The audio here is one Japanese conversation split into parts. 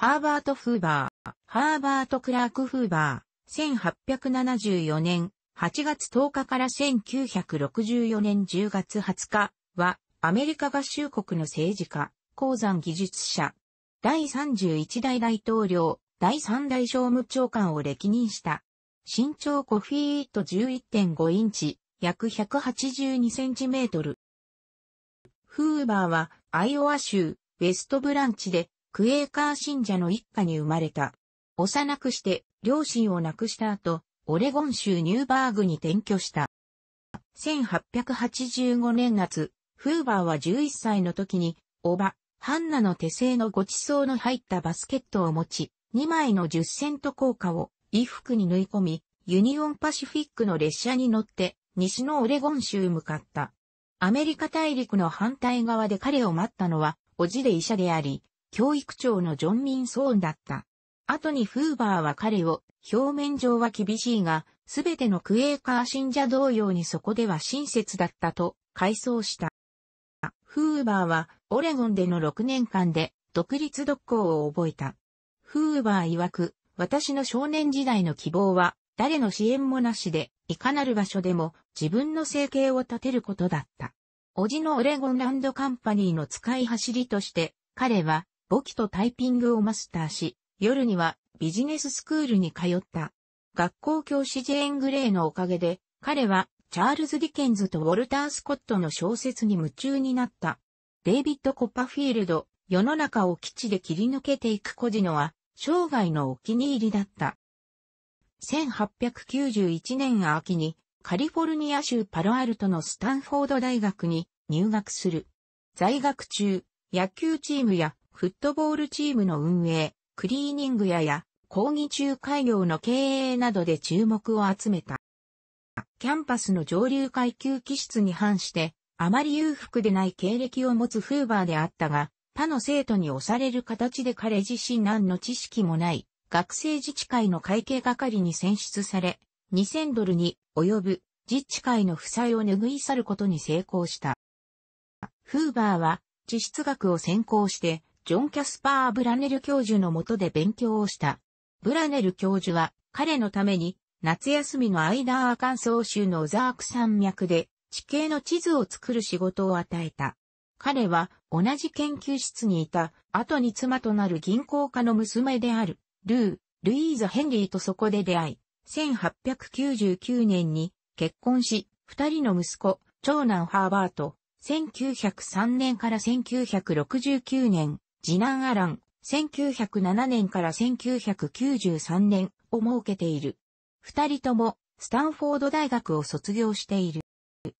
ハーバート・フーバー、ハーバート・クラーク・フーバー、1874年8月10日から1964年10月20日は、アメリカ合衆国の政治家、鉱山技術者、第31代大統領、第3代商務長官を歴任した。身長5フィート11.5インチ、約182センチメートル。フーバーは、アイオワ州、ウェストブランチで、クエーカー信者の一家に生まれた。幼くして両親を亡くした後、オレゴン州ニューバーグに転居した。1885年夏、フーバーは11歳の時に、おば、ハンナの手製のごちそうの入ったバスケットを持ち、2枚の10セント硬貨を衣服に縫い込み、ユニオンパシフィックの列車に乗って、西のオレゴン州向かった。アメリカ大陸の反対側で彼を待ったのは、おじで医者であり、教育長のジョン・ミン・ソーンだった。後にフーバーは彼を、表面上は厳しいが、すべてのクエーカー信者同様にそこでは親切だったと、回想した。フーバーは、オレゴンでの6年間で、独立独行を覚えた。フーバー曰く、私の少年時代の希望は、誰の支援もなしで、いかなる場所でも自分の生計を立てることだった。叔父のオレゴンランドカンパニーの使い走りとして、彼は簿記とタイピングをマスターし、夜にはビジネススクールに通った。学校教師ジェーン・グレイのおかげで、彼はチャールズ・ディケンズとウォルター・スコットの小説に夢中になった。デイビッド・コパフィールド、世の中を基地で切り抜けていくコジノは、生涯のお気に入りだった。1891年秋に、カリフォルニア州パロアルトのスタンフォード大学に入学する。在学中、野球チームやフットボールチームの運営、クリーニング屋や、講義中海業の経営などで注目を集めた。キャンパスの上流階級気質に反して、あまり裕福でない経歴を持つフーバーであったが、他の生徒に押される形で彼自身何の知識もない、学生自治会の会計係に選出され、2000ドルに及ぶ自治会の負債を拭い去ることに成功した。フーバーは、地質学を専攻して、ジョン・キャスパー・ブラネル教授のもとで勉強をした。ブラネル教授は彼のために夏休みの間アーカンソー州のザーク山脈で地形の地図を作る仕事を与えた。彼は同じ研究室にいた後に妻となる銀行家の娘であるルー、ルイーザ・ヘンリーとそこで出会い、1899年に結婚し、二人の息子、長男ハーバート、1903年から1969年、次男アラン、1907年から1993年を設けている。二人とも、スタンフォード大学を卒業している。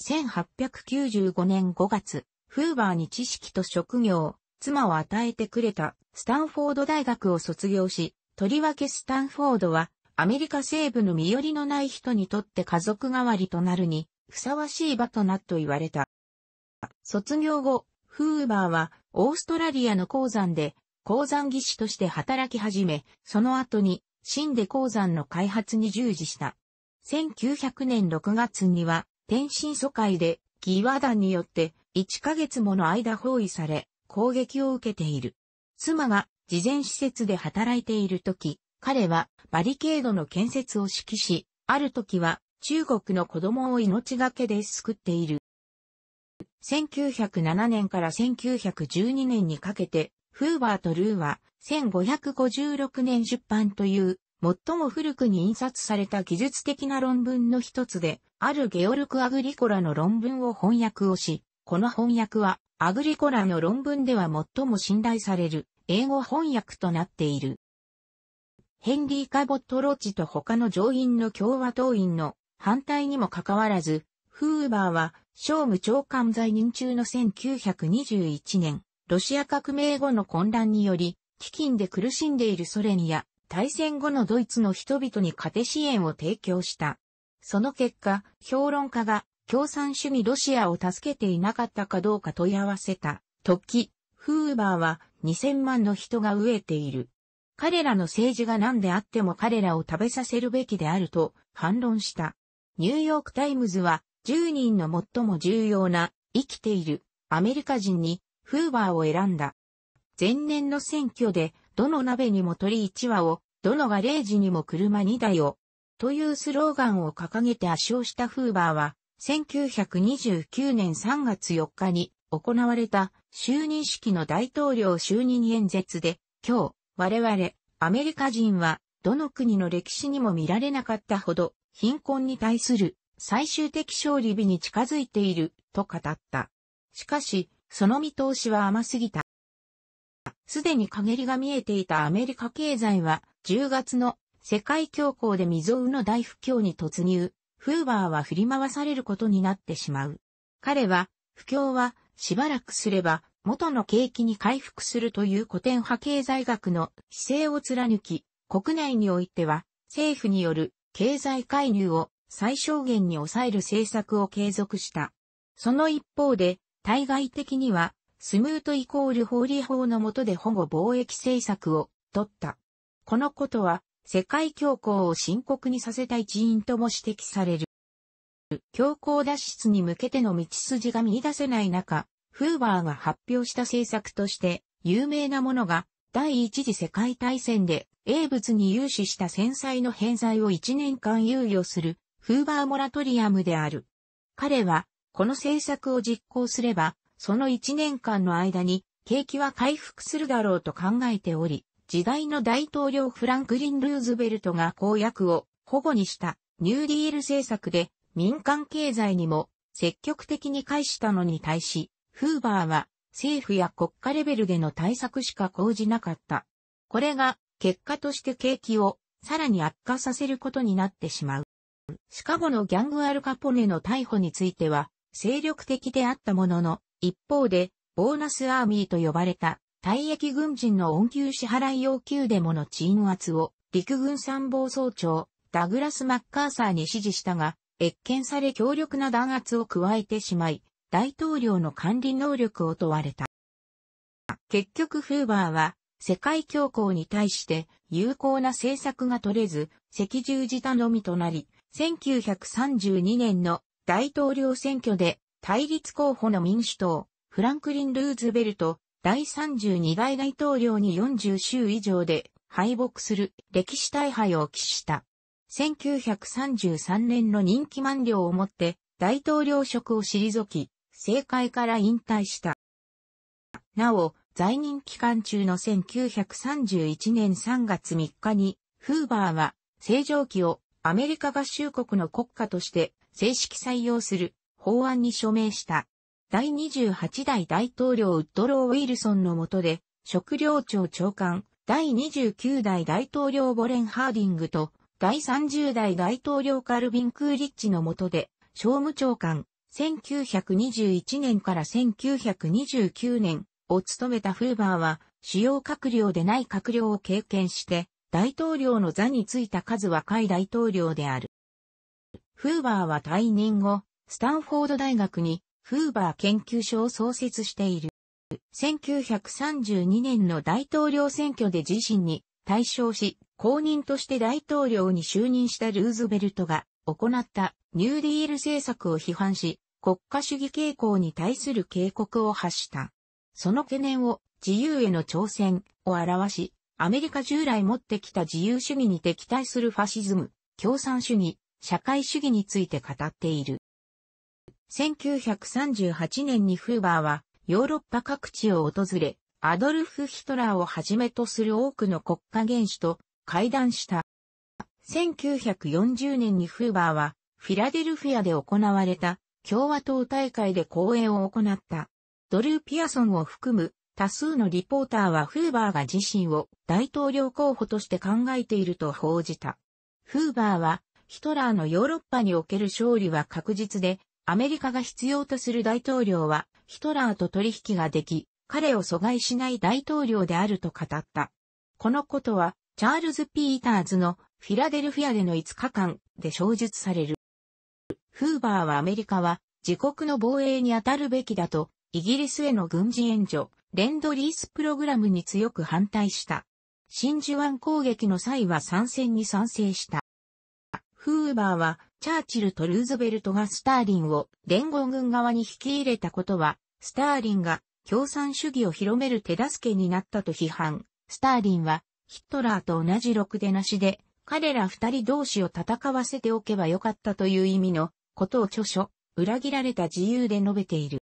1895年5月、フーバーに知識と職業、妻を与えてくれたスタンフォード大学を卒業し、とりわけスタンフォードはアメリカ西部の身寄りのない人にとって家族代わりとなるにふさわしい場となっと言われた。卒業後、フーバーはオーストラリアの鉱山で鉱山技師として働き始め、その後にシンで鉱山の開発に従事した。1900年6月には天津疎開で義和団によって1ヶ月もの間包囲され攻撃を受けている。妻が事前施設で働いている時、彼はバリケードの建設を指揮し、ある時は中国の子供を命がけで救っている。1907年から1912年にかけて、フーバーとルーは、1556年出版という、最も古くに印刷された技術的な論文の一つで、あるゲオルク・アグリコラの論文を翻訳をし、この翻訳は、アグリコラの論文では最も信頼される、英語翻訳となっている。ヘンリー・カボット・ロッジと他の上院の共和党員の反対にもかかわらず、フーバーは商務長官在任中の1921年、ロシア革命後の混乱により、基金で苦しんでいるソ連や、大戦後のドイツの人々に糧支援を提供した。その結果、評論家が共産主義ロシアを助けていなかったかどうか問い合わせた時、フーバーは2000万の人が飢えている。彼らの政治が何であっても彼らを食べさせるべきであると反論した。ニューヨークタイムズは10人の最も重要な生きているアメリカ人にフーバーを選んだ。前年の選挙でどの鍋にも鳥1羽を、どのガレージにも車2台を、というスローガンを掲げて圧勝したフーバーは、1929年3月4日に行われた就任式の大統領就任演説で、今日、我々、アメリカ人は、どの国の歴史にも見られなかったほど、貧困に対する最終的勝利日に近づいていると語った。しかし、その見通しは甘すぎた。すでに陰りが見えていたアメリカ経済は10月の世界恐慌で未曾有の大不況に突入、フーバーは振り回されることになってしまう。彼は、不況はしばらくすれば元の景気に回復するという古典派経済学の姿勢を貫き、国内においては政府による経済介入を最小限に抑える政策を継続した。その一方で、対外的には、スムートイコール法理法の下で保護貿易政策を取った。このことは、世界恐慌を深刻にさせた一因とも指摘される。強行脱出に向けての道筋が見出せない中、フーバーが発表した政策として、有名なものが、第一次世界大戦で、英仏に融資した戦災の返済を1年間猶予する、フーバーモラトリアムである。彼は、この政策を実行すれば、その1年間の間に、景気は回復するだろうと考えており、時代の大統領フランクリン・ルーズベルトが公約を保護にしたニューディール政策で民間経済にも積極的に介したのに対し、フーバーは政府や国家レベルでの対策しか講じなかった。これが結果として景気をさらに悪化させることになってしまう。シカゴのギャングアルカポネの逮捕については、精力的であったものの、一方で、ボーナスアーミーと呼ばれた、退役軍人の恩給支払い要求デモの鎮圧を、陸軍参謀総長、ダグラス・マッカーサーに指示したが、越見され強力な弾圧を加えてしまい、大統領の管理能力を問われた。結局フーバーは、世界恐慌に対して有効な政策が取れず、赤十字頼みとなり、1932年の大統領選挙で対立候補の民主党、フランクリン・ルーズベルト、第32代大統領に40州以上で敗北する歴史大敗を喫した。1933年の任期満了をもって大統領職を退き、政界から引退した。なお、在任期間中の1931年3月3日に、フーバーは、正常期をアメリカ合衆国の国家として正式採用する法案に署名した。第28代大統領ウッドロー・ウィルソンの下で、食料庁長官、第29代大統領ボレン・ハーディングと、第30代大統領カルビン・クーリッチの下で、商務長官、1921年から1929年を務めたフーバーは、主要閣僚でない閣僚を経験して、大統領の座についた数は、い大統領である。フーバーは退任後、スタンフォード大学にフーバー研究所を創設している。1932年の大統領選挙で自身に対象し、公認として大統領に就任したルーズベルトが行ったニューディール政策を批判し、国家主義傾向に対する警告を発した。その懸念を自由への挑戦を表し、アメリカ従来持ってきた自由主義に敵対するファシズム、共産主義、社会主義について語っている。1938年にフーバーはヨーロッパ各地を訪れ、アドルフ・ヒトラーをはじめとする多くの国家元首と会談した。1940年にフーバーはフィラデルフィアで行われた共和党大会で講演を行った。ドルー・ピアソンを含む多数のリポーターはフーバーが自身を大統領候補として考えていると報じた。フーバーは、ヒトラーのヨーロッパにおける勝利は確実で、アメリカが必要とする大統領は、ヒトラーと取引ができ、彼を阻害しない大統領であると語った。このことは、チャールズ・ピーターズのフィラデルフィアでの5日間で小述される。フーバーはアメリカは自国の防衛に当たるべきだと、イギリスへの軍事援助、レンドリースプログラムに強く反対した。真珠湾攻撃の際は参戦に賛成した。フーバーは、チャーチルとルーズベルトがスターリンを連合軍側に引き入れたことは、スターリンが共産主義を広める手助けになったと批判。スターリンは、ヒットラーと同じろくでなしで、彼ら二人同士を戦わせておけばよかったという意味のことを著書、裏切られた自由で述べている。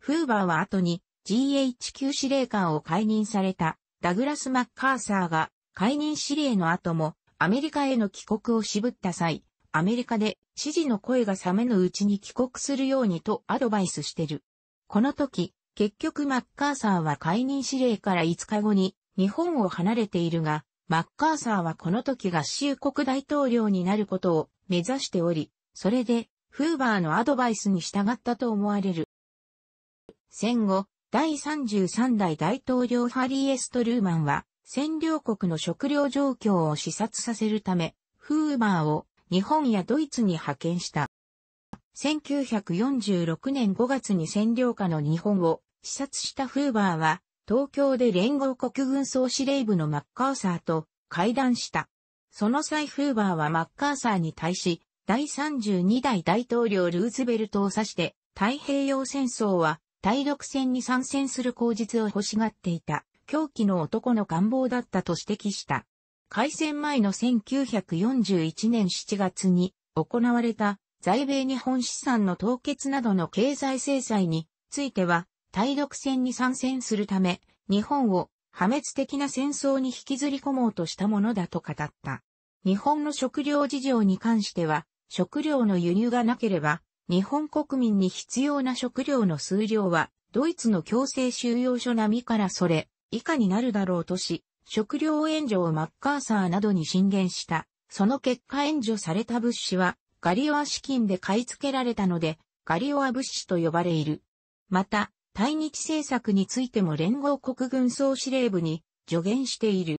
フーバーは後に GHQ 司令官を解任されたダグラス・マッカーサーが解任司令の後もアメリカへの帰国を渋った際、アメリカで支持の声が冷めぬうちに帰国するようにとアドバイスしてる。この時、結局マッカーサーは解任司令から5日後に日本を離れているが、マッカーサーはこの時が州国大統領になることを目指しており、それで、フーバーのアドバイスに従ったと思われる。戦後、第33代大統領ハリー・エスト・ルーマンは、占領国の食料状況を視察させるため、フーバーを日本やドイツに派遣した。1946年5月に占領下の日本を視察したフーバーは、東京で連合国軍総司令部のマッカーサーと会談した。その際フーバーはマッカーサーに対し、第32代大統領ルーズベルトを指して、太平洋戦争は対独戦に参戦する口実を欲しがっていた、狂気の男の願望だったと指摘した。開戦前の1941年7月に行われた在米日本資産の凍結などの経済制裁については、対独戦に参戦するため、日本を破滅的な戦争に引きずり込もうとしたものだと語った。日本の食料事情に関しては、食料の輸入がなければ、日本国民に必要な食料の数量は、ドイツの強制収容所並みからそれ、以下になるだろうとし、食料援助をマッカーサーなどに進言した。その結果援助された物資は、ガリオア資金で買い付けられたので、ガリオア物資と呼ばれいる。また、対日政策についても連合国軍総司令部に助言している。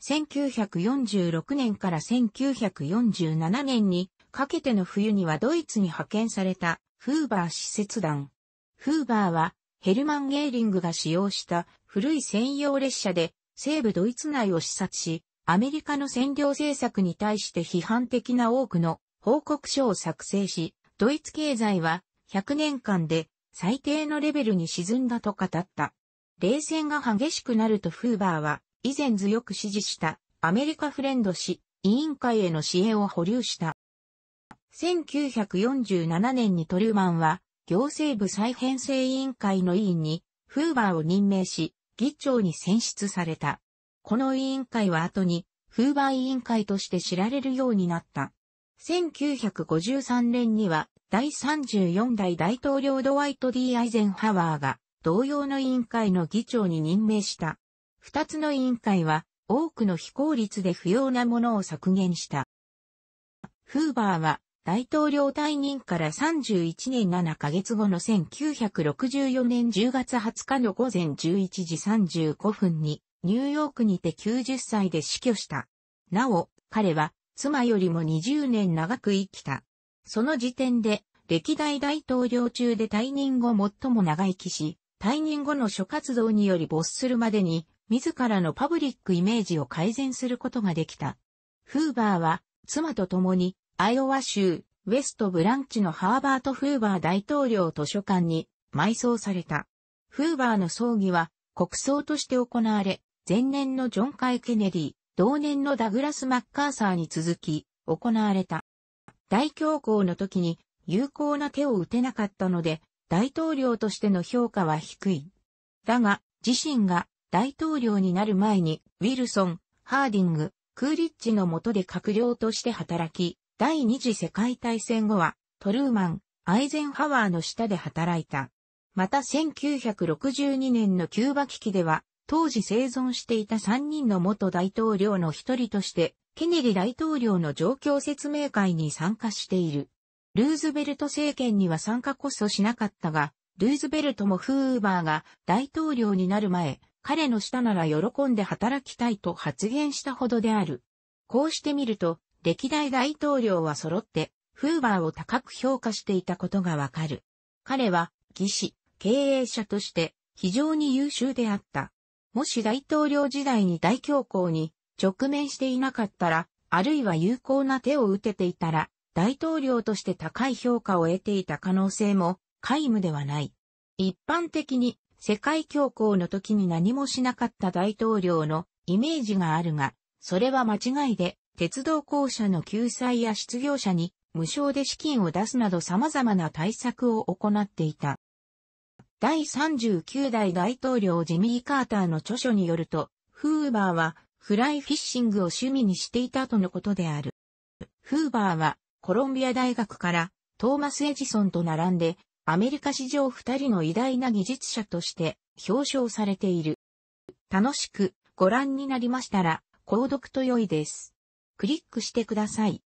1946年から1947年にかけての冬にはドイツに派遣されたフーバー使節団。フーバーはヘルマン・ゲーリングが使用した古い専用列車で西部ドイツ内を視察し、アメリカの占領政策に対して批判的な多くの報告書を作成し、ドイツ経済は100年間で最低のレベルに沈んだと語った。冷戦が激しくなるとフーバーは以前強く支持したアメリカフレンド氏委員会への支援を保留した。1947年にトルーマンは行政部再編成委員会の委員にフーバーを任命し、議長に選出された。この委員会は後にフーバー委員会として知られるようになった。1953年には第34代大統領ドワイト・ D・ アイゼンハワーが同様の委員会の議長に任命した。二つの委員会は多くの非効率で不要なものを削減した。フーバーは大統領退任から31年7ヶ月後の1964年10月20日の午前11時35分に、ニューヨークにて90歳で死去した。なお、彼は、妻よりも20年長く生きた。その時点で、歴代大統領中で退任後最も長生きし、退任後の諸活動により没するまでに、自らのパブリックイメージを改善することができた。フーバーは、妻と共に、アイオワ州、ウェストブランチのハーバート・フーバー大統領図書館に埋葬された。フーバーの葬儀は国葬として行われ、前年のジョン・カイ・ケネディ、同年のダグラス・マッカーサーに続き行われた。大恐慌の時に有効な手を打てなかったので、大統領としての評価は低い。だが、自身が大統領になる前に、ウィルソン、ハーディング、クーリッジの下で閣僚として働き、第二次世界大戦後は、トルーマン、アイゼンハワーの下で働いた。また1962年のキューバ危機では、当時生存していた3人の元大統領の一人として、ケネディ大統領の状況説明会に参加している。ルーズベルト政権には参加こそしなかったが、ルーズベルトもフーバーが大統領になる前、彼の下なら喜んで働きたいと発言したほどである。こうしてみると、歴代大統領は揃って、フーバーを高く評価していたことがわかる。彼は、技師、経営者として、非常に優秀であった。もし大統領時代に大恐慌に直面していなかったら、あるいは有効な手を打てていたら、大統領として高い評価を得ていた可能性も皆無ではない。一般的に世界恐慌の時に何もしなかった大統領のイメージがあるが、それは間違いで、鉄道公社の救済や失業者に無償で資金を出すなど様々な対策を行っていた。第39代大統領ジミー・カーターの著書によると、フーバーはフライフィッシングを趣味にしていたとのことである。フーバーはコロンビア大学からトーマス・エジソンと並んでアメリカ史上二人の偉大な技術者として表彰されている。楽しくご覧になりましたら購読と良いです。クリックしてください。